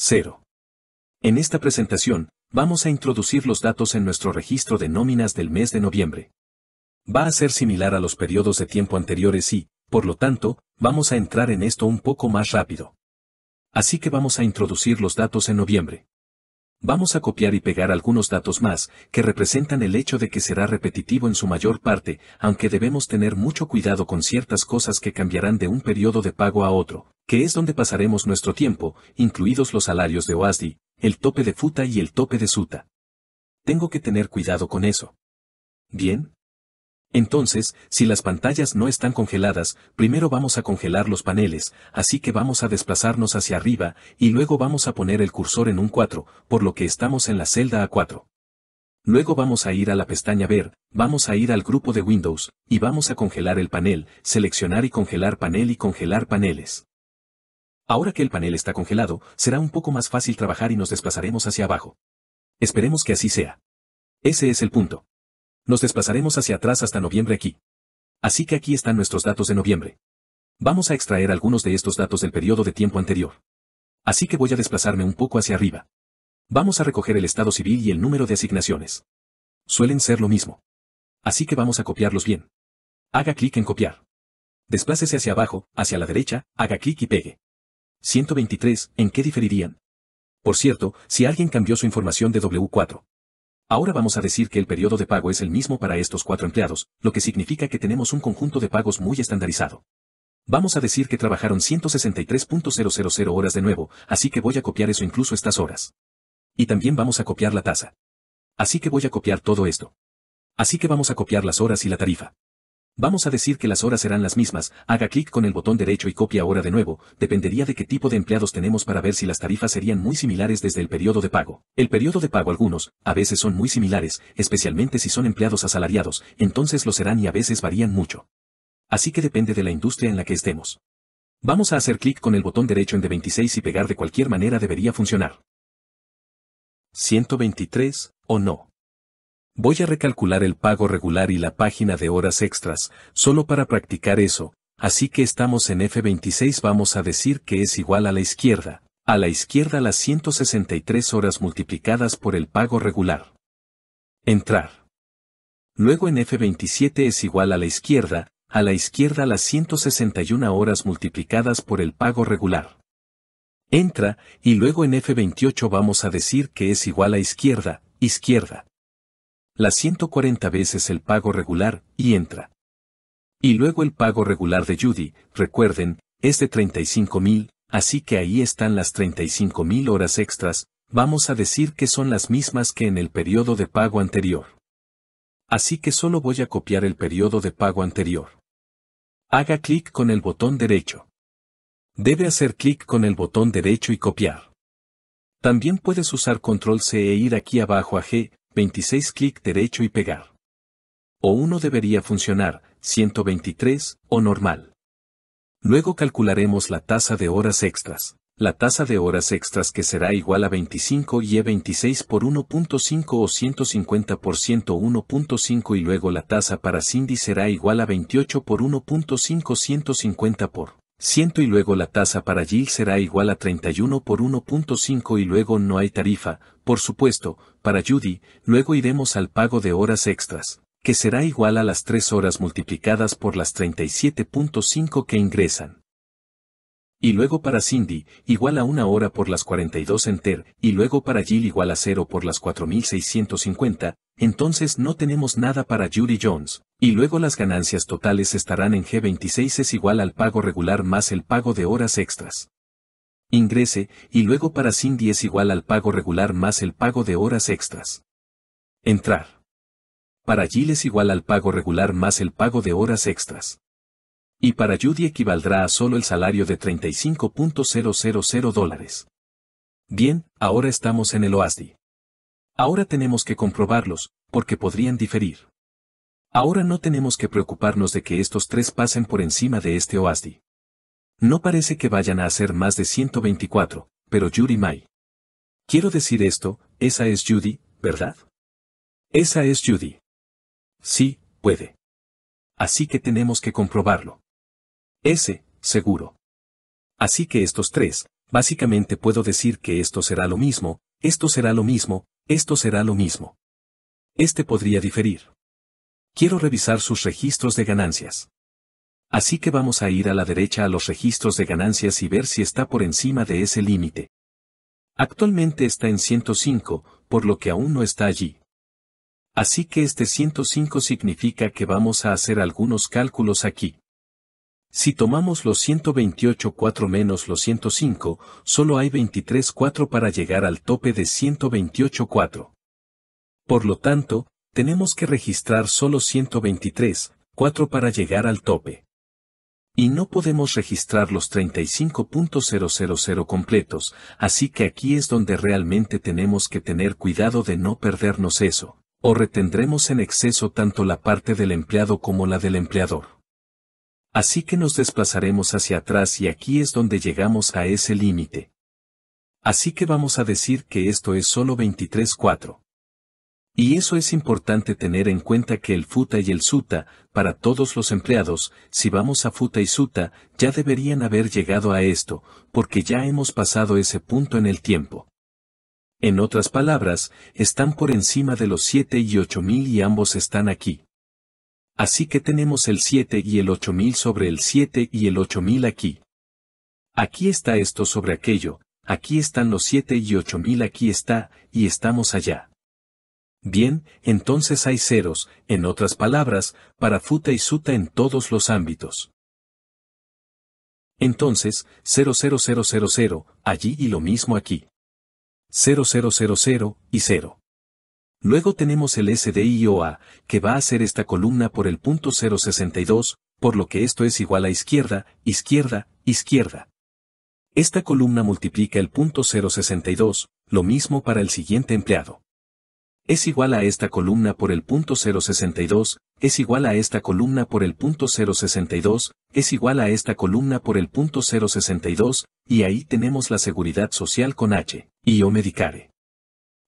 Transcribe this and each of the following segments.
0. En esta presentación, vamos a introducir los datos en nuestro registro de nóminas del mes de noviembre. Va a ser similar a los periodos de tiempo anteriores y, por lo tanto, vamos a entrar en esto un poco más rápido. Así que vamos a introducir los datos en noviembre. Vamos a copiar y pegar algunos datos más, que representan el hecho de que será repetitivo en su mayor parte, aunque debemos tener mucho cuidado con ciertas cosas que cambiarán de un periodo de pago a otro, que es donde pasaremos nuestro tiempo, incluidos los salarios de OASDI, el tope de FUTA y el tope de SUTA. Tengo que tener cuidado con eso. Bien. Entonces, si las pantallas no están congeladas, primero vamos a congelar los paneles, así que vamos a desplazarnos hacia arriba, y luego vamos a poner el cursor en un 4, por lo que estamos en la celda A4. Luego vamos a ir a la pestaña Ver, vamos a ir al grupo de Windows, y vamos a congelar el panel, seleccionar y congelar panel y congelar paneles. Ahora que el panel está congelado, será un poco más fácil trabajar y nos desplazaremos hacia abajo. Esperemos que así sea. Ese es el punto. Nos desplazaremos hacia atrás hasta noviembre aquí. Así que aquí están nuestros datos de noviembre. Vamos a extraer algunos de estos datos del periodo de tiempo anterior. Así que voy a desplazarme un poco hacia arriba. Vamos a recoger el estado civil y el número de asignaciones. Suelen ser lo mismo. Así que vamos a copiarlos bien. Haga clic en copiar. Desplácese hacia abajo, hacia la derecha, haga clic y pegue. 123, ¿en qué diferirían? Por cierto, si alguien cambió su información de W4. Ahora vamos a decir que el periodo de pago es el mismo para estos cuatro empleados, lo que significa que tenemos un conjunto de pagos muy estandarizado. Vamos a decir que trabajaron 163.000 horas de nuevo, así que voy a copiar eso incluso estas horas. Y también vamos a copiar la tasa. Así que voy a copiar todo esto. Así que vamos a copiar las horas y la tarifa. Vamos a decir que las horas serán las mismas, haga clic con el botón derecho y copia ahora de nuevo, dependería de qué tipo de empleados tenemos para ver si las tarifas serían muy similares desde el periodo de pago. El periodo de pago algunos, a veces son muy similares, especialmente si son empleados asalariados, entonces lo serán y a veces varían mucho. Así que depende de la industria en la que estemos. Vamos a hacer clic con el botón derecho en D26 y pegar de cualquier manera debería funcionar. 123, o no. Voy a recalcular el pago regular y la página de horas extras, solo para practicar eso, así que estamos en F26 vamos a decir que es igual a la izquierda, a la izquierda las 163 horas multiplicadas por el pago regular. Entrar. Luego en F27 es igual a la izquierda, a la izquierda las 161 horas multiplicadas por el pago regular. Entra, y luego en F28 vamos a decir que es igual a izquierda, izquierda, las 140 veces el pago regular, y entra. Y luego el pago regular de Judy, recuerden, es de 35.000, así que ahí están las 35.000 horas extras, vamos a decir que son las mismas que en el periodo de pago anterior. Así que solo voy a copiar el periodo de pago anterior. Haga clic con el botón derecho. Debe hacer clic con el botón derecho y copiar. También puedes usar control C e ir aquí abajo a G, 26 clic derecho y pegar. O uno debería funcionar, 123, o normal. Luego calcularemos la tasa de horas extras. La tasa de horas extras que será igual a 25 y E26 por 1.5 o 150 por 101.5 y luego la tasa para Cindy será igual a 28 por 1.5 150 por ciento y luego la tasa para Jill será igual a 31 por 1.5 y luego no hay tarifa, por supuesto, para Judy, luego iremos al pago de horas extras, que será igual a las 3 horas multiplicadas por las 37.5 que ingresan. Y luego para Cindy, igual a una hora por las 42 enter, y luego para Jill igual a 0 por las 4650, entonces no tenemos nada para Judy Jones, y luego las ganancias totales estarán en G26 es igual al pago regular más el pago de horas extras. Ingrese, y luego para Cindy es igual al pago regular más el pago de horas extras. Entrar. Para Jill es igual al pago regular más el pago de horas extras. Y para Judy equivaldrá a solo el salario de 35.000 dólares. Bien, ahora estamos en el OASDI. Ahora tenemos que comprobarlos, porque podrían diferir. Ahora no tenemos que preocuparnos de que estos tres pasen por encima de este OASDI. No parece que vayan a hacer más de 124, pero Yuri May. Quiero decir esto, esa es Judy, ¿verdad? Esa es Judy. Sí, puede. Así que tenemos que comprobarlo. Ese, seguro. Así que estos tres, básicamente puedo decir que esto será lo mismo, esto será lo mismo, esto será lo mismo. Este podría diferir. Quiero revisar sus registros de ganancias. Así que vamos a ir a la derecha a los registros de ganancias y ver si está por encima de ese límite. Actualmente está en 105, por lo que aún no está allí. Así que este 105 significa que vamos a hacer algunos cálculos aquí. Si tomamos los 128.4 menos los 105, solo hay 23.4 para llegar al tope de 128.4. Por lo tanto, tenemos que registrar solo 123, 4 para llegar al tope. Y no podemos registrar los 35.000 completos, así que aquí es donde realmente tenemos que tener cuidado de no perdernos eso, o retendremos en exceso tanto la parte del empleado como la del empleador. Así que nos desplazaremos hacia atrás y aquí es donde llegamos a ese límite. Así que vamos a decir que esto es solo 23.4. Y eso es importante tener en cuenta que el FUTA y el SUTA, para todos los empleados, si vamos a FUTA y SUTA, ya deberían haber llegado a esto, porque ya hemos pasado ese punto en el tiempo. En otras palabras, están por encima de los 7 y mil y ambos están aquí. Así que tenemos el 7 y el mil sobre el 7 y el mil aquí. Aquí está esto sobre aquello, aquí están los 7 y mil aquí está, y estamos allá. Bien, entonces hay ceros, en otras palabras, para futa y suta en todos los ámbitos. Entonces, 00000, allí y lo mismo aquí. 0000 y 0. Luego tenemos el SDIOA, que va a ser esta columna por el punto 062, por lo que esto es igual a izquierda, izquierda, izquierda. Esta columna multiplica el punto 062, lo mismo para el siguiente empleado es igual a esta columna por el punto 062, es igual a esta columna por el punto 062, es igual a esta columna por el punto 062, y ahí tenemos la seguridad social con H, y O Medicare.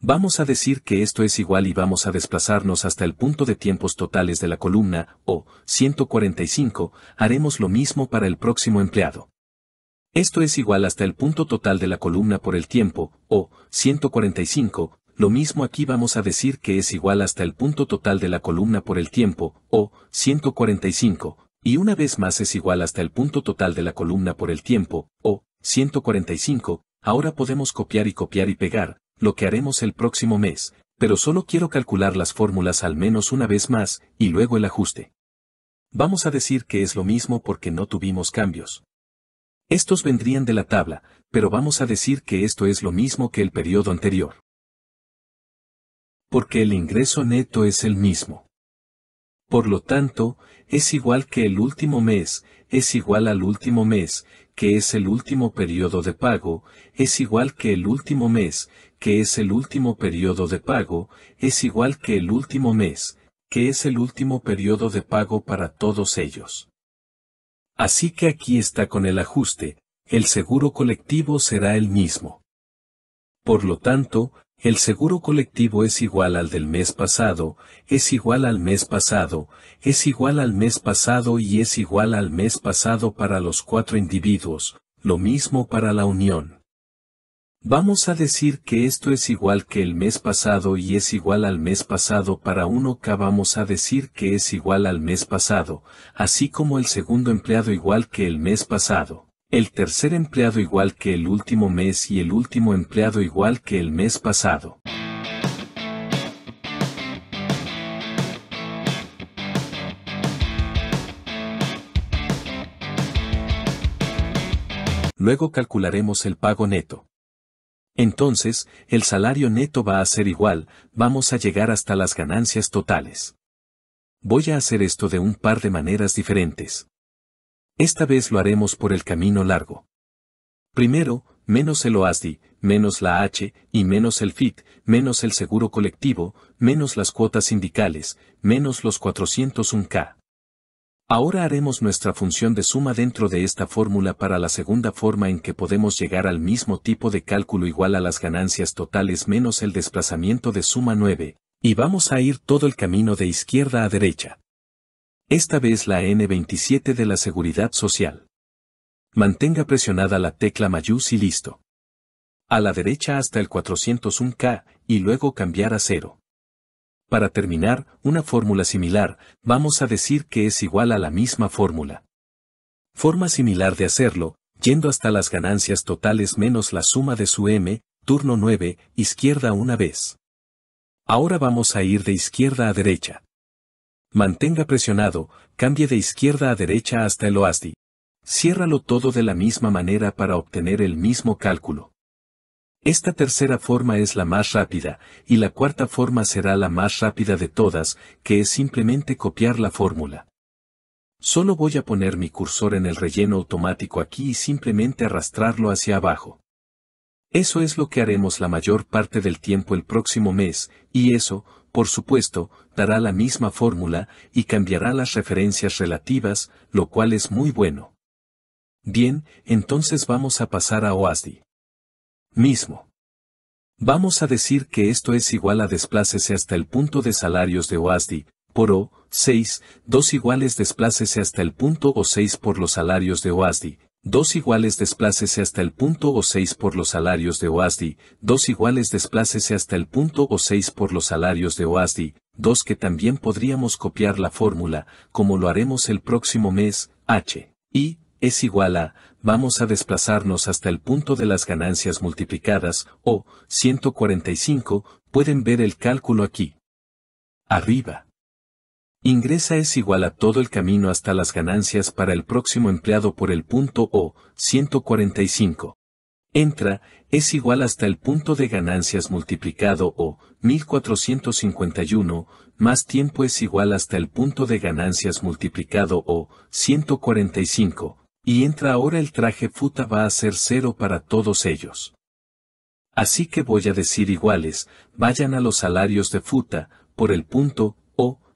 Vamos a decir que esto es igual y vamos a desplazarnos hasta el punto de tiempos totales de la columna, o 145, haremos lo mismo para el próximo empleado. Esto es igual hasta el punto total de la columna por el tiempo, o 145, lo mismo aquí vamos a decir que es igual hasta el punto total de la columna por el tiempo, o 145, y una vez más es igual hasta el punto total de la columna por el tiempo, o 145, ahora podemos copiar y copiar y pegar, lo que haremos el próximo mes, pero solo quiero calcular las fórmulas al menos una vez más, y luego el ajuste. Vamos a decir que es lo mismo porque no tuvimos cambios. Estos vendrían de la tabla, pero vamos a decir que esto es lo mismo que el periodo anterior porque el ingreso neto es el mismo. Por lo tanto, es igual que el último mes, es igual al último mes, que es el último periodo de pago, es igual que el último mes, que es el último periodo de pago, es igual que el último mes, que es el último periodo de pago para todos ellos. Así que aquí está con el ajuste, el seguro colectivo será el mismo. Por lo tanto, el seguro colectivo es igual al del mes pasado, es igual al mes pasado, es igual al mes pasado y es igual al mes pasado para los cuatro individuos, lo mismo para la unión. Vamos a decir que esto es igual que el mes pasado y es igual al mes pasado para uno que vamos a decir que es igual al mes pasado, así como el segundo empleado igual que el mes pasado. El tercer empleado igual que el último mes y el último empleado igual que el mes pasado. Luego calcularemos el pago neto. Entonces, el salario neto va a ser igual, vamos a llegar hasta las ganancias totales. Voy a hacer esto de un par de maneras diferentes. Esta vez lo haremos por el camino largo. Primero, menos el OASDI, menos la H, y menos el FIT, menos el seguro colectivo, menos las cuotas sindicales, menos los 401k. Ahora haremos nuestra función de suma dentro de esta fórmula para la segunda forma en que podemos llegar al mismo tipo de cálculo igual a las ganancias totales menos el desplazamiento de suma 9, y vamos a ir todo el camino de izquierda a derecha esta vez la N27 de la Seguridad Social. Mantenga presionada la tecla Mayús y listo. A la derecha hasta el 401K y luego cambiar a cero. Para terminar, una fórmula similar, vamos a decir que es igual a la misma fórmula. Forma similar de hacerlo, yendo hasta las ganancias totales menos la suma de su M, turno 9, izquierda una vez. Ahora vamos a ir de izquierda a derecha. Mantenga presionado, cambie de izquierda a derecha hasta el OASDI. Ciérralo todo de la misma manera para obtener el mismo cálculo. Esta tercera forma es la más rápida, y la cuarta forma será la más rápida de todas, que es simplemente copiar la fórmula. Solo voy a poner mi cursor en el relleno automático aquí y simplemente arrastrarlo hacia abajo. Eso es lo que haremos la mayor parte del tiempo el próximo mes, y eso, por supuesto, dará la misma fórmula y cambiará las referencias relativas, lo cual es muy bueno. Bien, entonces vamos a pasar a OASDI. Mismo. Vamos a decir que esto es igual a desplácese hasta el punto de salarios de OASDI, por O, 6, 2 iguales desplácese hasta el punto O6 por los salarios de OASDI, Dos iguales desplácese hasta el punto o 6 por los salarios de OASDI, dos iguales desplácese hasta el punto o 6 por los salarios de OASDI, dos que también podríamos copiar la fórmula, como lo haremos el próximo mes, H, y, es igual a, vamos a desplazarnos hasta el punto de las ganancias multiplicadas, o, 145, pueden ver el cálculo aquí. Arriba. Ingresa es igual a todo el camino hasta las ganancias para el próximo empleado por el punto O, 145. Entra es igual hasta el punto de ganancias multiplicado O, 1451, más tiempo es igual hasta el punto de ganancias multiplicado O, 145, y entra ahora el traje futa va a ser cero para todos ellos. Así que voy a decir iguales, vayan a los salarios de futa, por el punto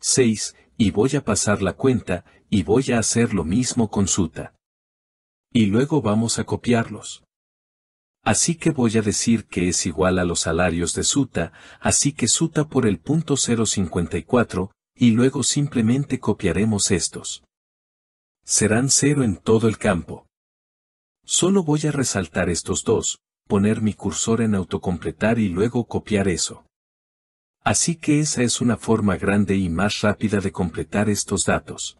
6, y voy a pasar la cuenta, y voy a hacer lo mismo con suta. Y luego vamos a copiarlos. Así que voy a decir que es igual a los salarios de suta, así que suta por el punto 054, y luego simplemente copiaremos estos. Serán cero en todo el campo. Solo voy a resaltar estos dos, poner mi cursor en autocompletar y luego copiar eso. Así que esa es una forma grande y más rápida de completar estos datos.